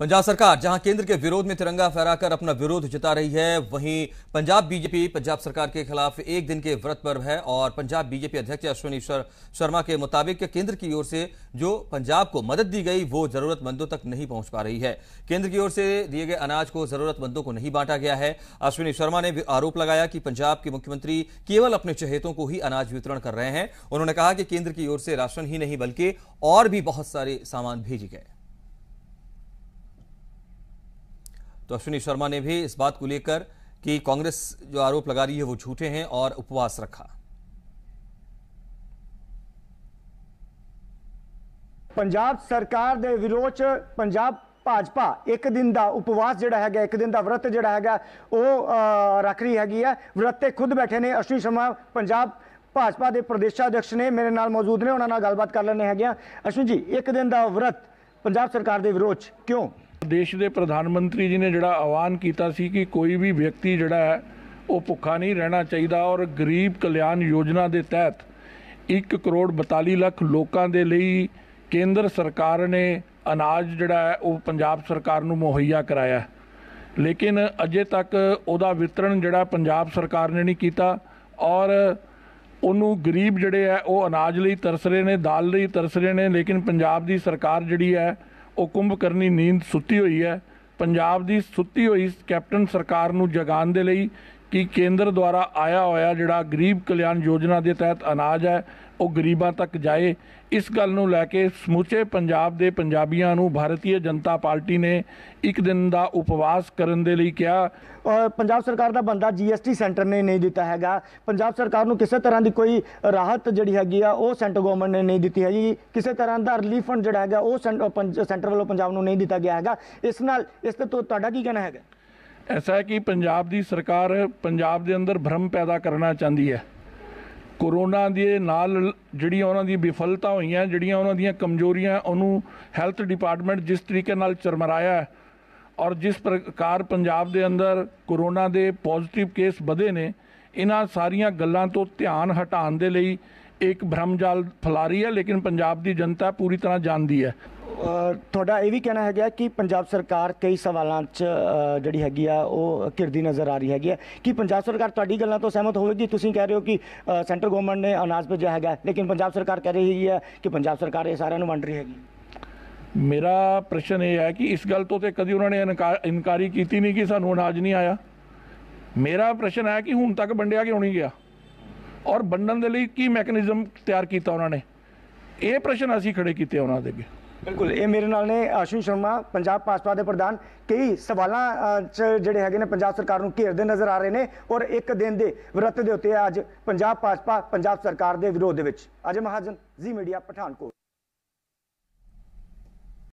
पंजाब सरकार जहां केंद्र के विरोध में तिरंगा फहराकर अपना विरोध जता रही है वहीं पंजाब बीजेपी पंजाब सरकार के खिलाफ एक दिन के व्रत पर है और पंजाब बीजेपी अध्यक्ष अश्विनी शर्मा के मुताबिक केंद्र की ओर से जो पंजाब को मदद दी गई वो जरूरतमंदों तक नहीं पहुंच पा रही है केंद्र की ओर से दिए गए अनाज को जरूरतमंदों को नहीं बांटा गया है अश्विनी शर्मा ने आरोप लगाया कि पंजाब के मुख्यमंत्री केवल अपने चहेतों को ही अनाज वितरण कर रहे हैं उन्होंने कहा कि केंद्र की ओर से राशन ही नहीं बल्कि और भी बहुत सारे सामान भेजे गए तो अश्विनी शर्मा ने भी इस बात को लेकर कि कांग्रेस जो आरोप लगा रही है वो झूठे हैं और उपवास रखा ਪੰਜਾਬ ਸਰਕਾਰ ਦੇ ਵਿਰੋਧ ਚ ਪੰਜਾਬ ਭਾਜਪਾ ਇੱਕ ਦਿਨ ਦਾ ਉਪਵਾਸ ਜਿਹੜਾ ਹੈਗਾ ਇੱਕ ਦਿਨ ਦਾ ਵਰਤ ਜਿਹੜਾ ਹੈਗਾ ਉਹ ਰੱਖ ਰਹੀ ਹੈਗੀ ਹੈ ਵਰਤ ਤੇ ਖੁਦ ਬੈਠੇ ਨੇ ਅਸ਼ਵਨੀ ਸ਼ਰਮਾ ਪੰਜਾਬ ਭਾਜਪਾ ਦੇ ਪ੍ਰਦੇਸ਼ ਅਧਿਕਸ਼ ਨੇ ਮੇਰੇ ਨਾਲ ਮੌਜੂਦ ਨੇ ਉਹਨਾਂ ਨਾਲ ਗੱਲਬਾਤ ਕਰ ਲੈਣੇ ਹੈਗੇ ਅਸ਼ਵਨੀ ਜੀ ਇੱਕ ਦਿਨ ਦਾ ਵਰਤ ਪੰਜਾਬ ਸਰਕਾਰ ਦੇ ਵਿਰੋਧ ਚ ਕਿਉਂ ਦੇਸ਼ ਦੇ ਪ੍ਰਧਾਨ ਮੰਤਰੀ ਜੀ ਨੇ ਜਿਹੜਾ ਆਹਵਾਨ ਕੀਤਾ ਸੀ ਕਿ ਕੋਈ ਵੀ ਵਿਅਕਤੀ ਜਿਹੜਾ ਹੈ ਉਹ ਭੁੱਖਾ ਨਹੀਂ ਰਹਿਣਾ ਚਾਹੀਦਾ ਔਰ ਗਰੀਬ ਕਲਿਆਣ ਯੋਜਨਾ ਦੇ ਤਹਿਤ 1 ਕਰੋੜ 42 ਲੱਖ ਲੋਕਾਂ ਦੇ ਲਈ ਕੇਂਦਰ ਸਰਕਾਰ ਨੇ ਅਨਾਜ ਜਿਹੜਾ ਹੈ ਉਹ ਪੰਜਾਬ ਸਰਕਾਰ ਨੂੰ ਮੁਹੱਈਆ ਕਰਾਇਆ ਲੇਕਿਨ ਅਜੇ ਤੱਕ ਉਹਦਾ ਵਿਤਰਣ ਜਿਹੜਾ ਪੰਜਾਬ ਸਰਕਾਰ ਨੇ ਨਹੀਂ ਕੀਤਾ ਔਰ ਉਹਨੂੰ ਗਰੀਬ ਜਿਹੜੇ ਆ ਉਹ ਅਨਾਜ ਲਈ ਤਰਸ ਰਹੇ ਨੇ ਦਾਲ ਲਈ ਤਰਸ ਰਹੇ ਨੇ ਲੇਕਿਨ ਪੰਜਾਬ ਦੀ ਸਰਕਾਰ ਜਿਹੜੀ ਹੈ ਉਹ ਕੁੰਭਕਰਨੀ ਨੀਂਦ ਸੁੱਤੀ ਹੋਈ ਹੈ ਪੰਜਾਬ ਦੀ ਸੁੱਤੀ ਹੋਈ ਕੈਪਟਨ ਸਰਕਾਰ ਨੂੰ ਜਗਾਉਣ ਦੇ ਲਈ ਕਿ ਕੇਂਦਰ ਦੁਆਰਾ ਆਇਆ ਹੋਇਆ ਜਿਹੜਾ ਗਰੀਬ ਕਲਿਆਣ ਯੋਜਨਾ ਦੇ ਤਹਿਤ ਅਨਾਜ ਹੈ ਉਹ ਗਰੀਬਾਂ ਤੱਕ ਜਾਏ ਇਸ ਗੱਲ ਨੂੰ ਲੈ ਕੇ ਸਮੁੱਚੇ ਪੰਜਾਬ ਦੇ ਪੰਜਾਬੀਆਂ ਨੂੰ ਭਾਰਤੀ ਜਨਤਾ ਪਾਰਟੀ ਨੇ ਇੱਕ ਦਿਨ ਦਾ ਉਪਵਾਸ ਕਰਨ ਦੇ ਲਈ ਕਿਹਾ ਪੰਜਾਬ ਸਰਕਾਰ ਦਾ ਬੰਦਾ ਜੀਐਸਟੀ ਸੈਂਟਰ ਨੇ ਨਹੀਂ ਦਿੱਤਾ ਹੈਗਾ ਪੰਜਾਬ ਸਰਕਾਰ ਨੂੰ ਕਿਸੇ ਤਰ੍ਹਾਂ ਦੀ ਕੋਈ ਰਾਹਤ ਜਿਹੜੀ ਹੈਗੀ ਆ ਉਹ ਸੈਂਟਰ ਗਵਰਨਮੈਂਟ ਨੇ ਨਹੀਂ ਦਿੱਤੀ ਹੈਗੀ ਕਿਸੇ ਤਰ੍ਹਾਂ ਦਾ ਰਿਲੀਫ ਫੰਡ ਜਿਹੜਾ ਹੈਗਾ ਉਹ ਸੈਂਟਰ ਵੱਲੋਂ ਪੰਜਾਬ ਨੂੰ ਨਹੀਂ ਦਿੱਤਾ ਗਿਆ ਹੈਗਾ ਇਸ ਨਾਲ ਇਸ ਤੇ ਤੁਹਾਡਾ ਕੀ ਕਹਿਣਾ ਹੈਗਾ ਐਸਾ ਹੈ ਕਿ ਪੰਜਾਬ ਦੀ ਸਰਕਾਰ ਪੰਜਾਬ ਦੇ ਅੰਦਰ ਭ੍ਰਮ ਪੈਦਾ ਕਰਨਾ ਚਾਹੁੰਦੀ ਹੈ ਕੋਰੋਨਾ ਦੇ ਨਾਲ ਜਿਹੜੀਆਂ ਉਹਨਾਂ ਦੀ ਵਿਫਲਤਾ ਹੋਈਆਂ ਜਿਹੜੀਆਂ ਉਹਨਾਂ ਦੀਆਂ ਕਮਜ਼ੋਰੀਆਂ ਉਹਨੂੰ ਹੈਲਥ ਡਿਪਾਰਟਮੈਂਟ ਜਿਸ ਤਰੀਕੇ ਨਾਲ ਚਰਮਰਾਇਆ ਔਰ ਜਿਸ ਪ੍ਰਕਾਰ ਪੰਜਾਬ ਦੇ ਅੰਦਰ ਕੋਰੋਨਾ ਦੇ ਪੋਜ਼ਿਟਿਵ ਕੇਸ ਵਧੇ ਨੇ ਇਹਨਾਂ ਸਾਰੀਆਂ ਗੱਲਾਂ ਤੋਂ ਧਿਆਨ ਹਟਾਉਣ ਦੇ ਲਈ ਇੱਕ ਭ੍ਰਮਜਾਲ ਫੈਲਾ ਰਹੀ ਹੈ ਲੇਕਿਨ ਪੰਜਾਬ ਦੀ ਜਨਤਾ ਪੂਰੀ ਤਰ੍ਹਾਂ ਜਾਣਦੀ ਹੈ ਤੁਹਾਡਾ ਇਹ ਵੀ ਕਹਿਣਾ ਹੈਗਾ ਕਿ ਪੰਜਾਬ ਸਰਕਾਰ ਕਈ ਸਵਾਲਾਂ 'ਚ ਜਿਹੜੀ ਹੈਗੀ ਆ ਉਹ ਕਿਰਦੀ ਨਜ਼ਰ ਆ ਰਹੀ ਹੈਗੀ ਆ ਕਿ ਪੰਜਾਬ ਸਰਕਾਰ ਤੁਹਾਡੀ ਗੱਲਾਂ ਤੋਂ ਸਹਿਮਤ ਹੋਵੇਗੀ ਤੁਸੀਂ ਕਹਿ ਰਹੇ ਹੋ ਕਿ ਸੈਂਟਰ ਗਵਰਨਮੈਂਟ ਨੇ ਅਨਾਜ ਭੇਜਿਆ ਹੈਗਾ ਲੇਕਿਨ ਪੰਜਾਬ ਸਰਕਾਰ ਕਹਿ ਰਹੀ ਹੈ ਕਿ ਪੰਜਾਬ ਸਰਕਾਰ ਇਹ ਸਾਰਿਆਂ ਨੂੰ ਵੰਡ ਰਹੀ ਹੈਗੀ ਮੇਰਾ ਪ੍ਰਸ਼ਨ ਇਹ ਹੈ ਕਿ ਇਸ ਗੱਲ ਤੋਂ ਤੇ ਕਦੀ ਉਹਨਾਂ ਨੇ ਇਨਕਾਰੀ ਕੀਤੀ ਨਹੀਂ ਕਿ ਸਾਨੂੰ ਅਨਾਜ ਨਹੀਂ ਆਇਆ ਮੇਰਾ ਪ੍ਰਸ਼ਨ ਹੈ ਕਿ ਹੁਣ ਤੱਕ ਵੰਡਿਆ ਕਿਉਂ ਨਹੀਂ ਗਿਆ ਔਰ ਵੰਡਣ ਦੇ ਲਈ ਕੀ ਮੈਕੈਨਿਜ਼ਮ ਤਿਆਰ ਕੀਤਾ ਉਹਨਾਂ ਨੇ ਇਹ ਪ੍ਰਸ਼ਨ ਅਸੀਂ ਖੜੇ ਕੀਤੇ ਉਹਨਾਂ ਦੇ ਅੱਗੇ ਬਿਲਕੁਲ ਇਹ ਮੇਰੇ ਨਾਲ ਨੇ ਆਸ਼ੂ ਸ਼ਰਮਾ ਪੰਜਾਬ ਪਾਸਪਾ ਦੇ ਪ੍ਰਧਾਨ ਕਈ ਸਵਾਲਾਂ ਚ ਜਿਹੜੇ ਹੈਗੇ ਨੇ ਪੰਜਾਬ ਸਰਕਾਰ ਨੂੰ ਘੇਰਦੇ ਨਜ਼ਰ ਆ ਰਹੇ ਨੇ ਔਰ ਇੱਕ ਦਿਨ ਦੇ ਵਰਤ ਦੇ ਉੱਤੇ ਅੱਜ ਪੰਜਾਬ ਪਾਸਪਾ ਪੰਜਾਬ ਸਰਕਾਰ ਦੇ ਵਿਰੋਧ ਦੇ ਵਿੱਚ ਅਜੇ ਮਹਾਜਨ ਜੀ ਮੀਡੀਆ ਪਠਾਨਕੋਟ